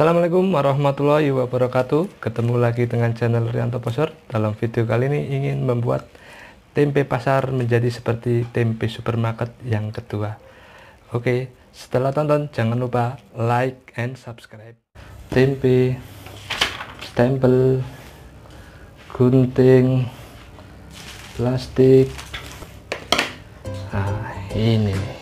Assalamualaikum warahmatullahi wabarakatuh Ketemu lagi dengan channel Rianto Posor Dalam video kali ini ingin membuat tempe pasar menjadi seperti tempe supermarket yang kedua Oke setelah tonton jangan lupa like and subscribe Tempe Stempel Gunting Plastik Nah ini nih